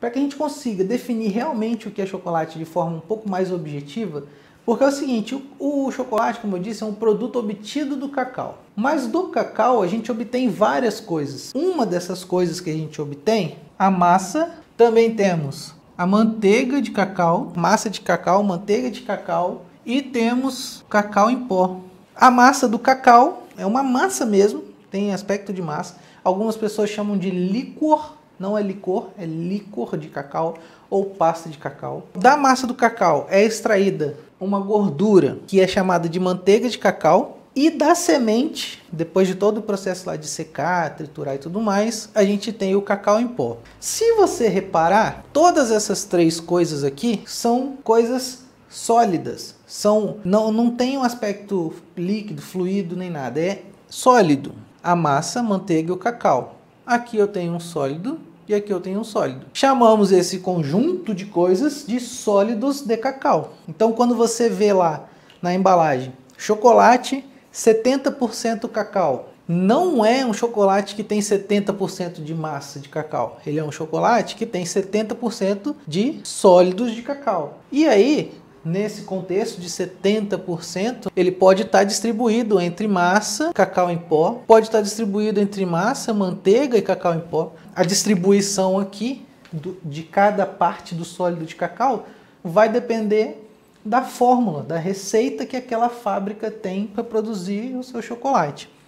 para que a gente consiga definir realmente o que é chocolate de forma um pouco mais objetiva, porque é o seguinte, o, o chocolate, como eu disse, é um produto obtido do cacau. Mas do cacau a gente obtém várias coisas. Uma dessas coisas que a gente obtém, a massa, também temos a manteiga de cacau, massa de cacau, manteiga de cacau e temos cacau em pó. A massa do cacau é uma massa mesmo, tem aspecto de massa. Algumas pessoas chamam de licor não é licor, é licor de cacau ou pasta de cacau. Da massa do cacau é extraída uma gordura que é chamada de manteiga de cacau, e da semente, depois de todo o processo lá de secar, triturar e tudo mais, a gente tem o cacau em pó. Se você reparar, todas essas três coisas aqui são coisas sólidas, são não, não tem um aspecto líquido, fluido nem nada, é sólido. A massa, a manteiga e o cacau. Aqui eu tenho um sólido e aqui eu tenho um sólido. Chamamos esse conjunto de coisas de sólidos de cacau. Então, quando você vê lá na embalagem chocolate 70% cacau, não é um chocolate que tem 70% de massa de cacau. Ele é um chocolate que tem 70% de sólidos de cacau. E aí, Nesse contexto de 70%, ele pode estar tá distribuído entre massa, cacau em pó, pode estar tá distribuído entre massa, manteiga e cacau em pó. A distribuição aqui do, de cada parte do sólido de cacau vai depender da fórmula, da receita que aquela fábrica tem para produzir o seu chocolate.